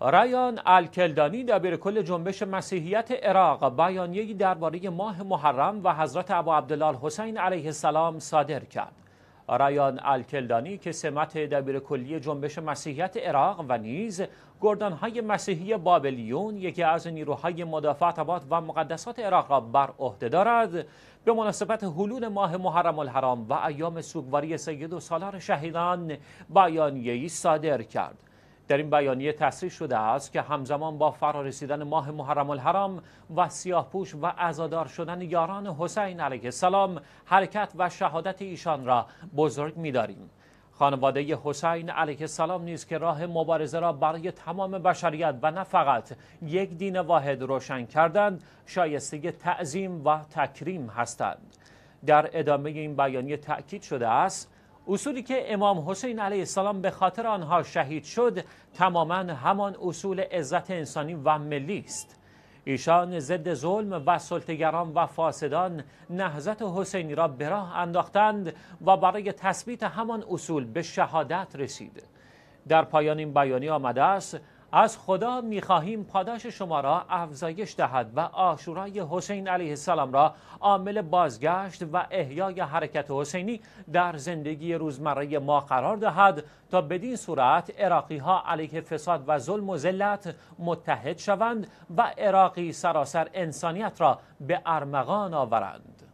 رایان الکلدانی دبیر کل جنبش مسیحیت عراق بیانیه‌ای درباره ماه محرم و حضرت ابو عبدالله حسین علیه السلام صادر کرد. رایان الکلدانی که سمت دبیر کلی جنبش مسیحیت عراق و نیز گردانهای مسیحی بابلیون یکی از نیروهای مدافع و مقدسات عراق را بر عهده دارد به مناسبت حلول ماه محرم الحرام و ایام سوگواری سید و سالار شهیدان بیانیه‌ای صادر کرد. در این بیانیه تصریح شده است که همزمان با فرارسیدن ماه محرم الحرام و سیاهپوش و عزادار شدن یاران حسین علیه السلام حرکت و شهادت ایشان را بزرگ می‌داریم. خانواده حسین علیه السلام نیز که راه مبارزه را برای تمام بشریت و نه فقط یک دین واحد روشن کردند شایسته تعظیم و تکریم هستند در ادامه این بیانیه تأکید شده است اصولی که امام حسین علیه السلام به خاطر آنها شهید شد تماما همان اصول عزت انسانی و ملی است ایشان ضد ظلم و سلطگران و فاسدان نهزت حسینی را به راه انداختند و برای تثبیت همان اصول به شهادت رسید در پایان این بیانیه آمده است از خدا میخواهیم پاداش شما را افزایش دهد و آشورای حسین علیه السلام را عامل بازگشت و احیای حرکت حسینی در زندگی روزمره ما قرار دهد تا بدین صورت عراقی ها علیه فساد و ظلم و ذلت متحد شوند و عراقی سراسر انسانیت را به ارمغان آورند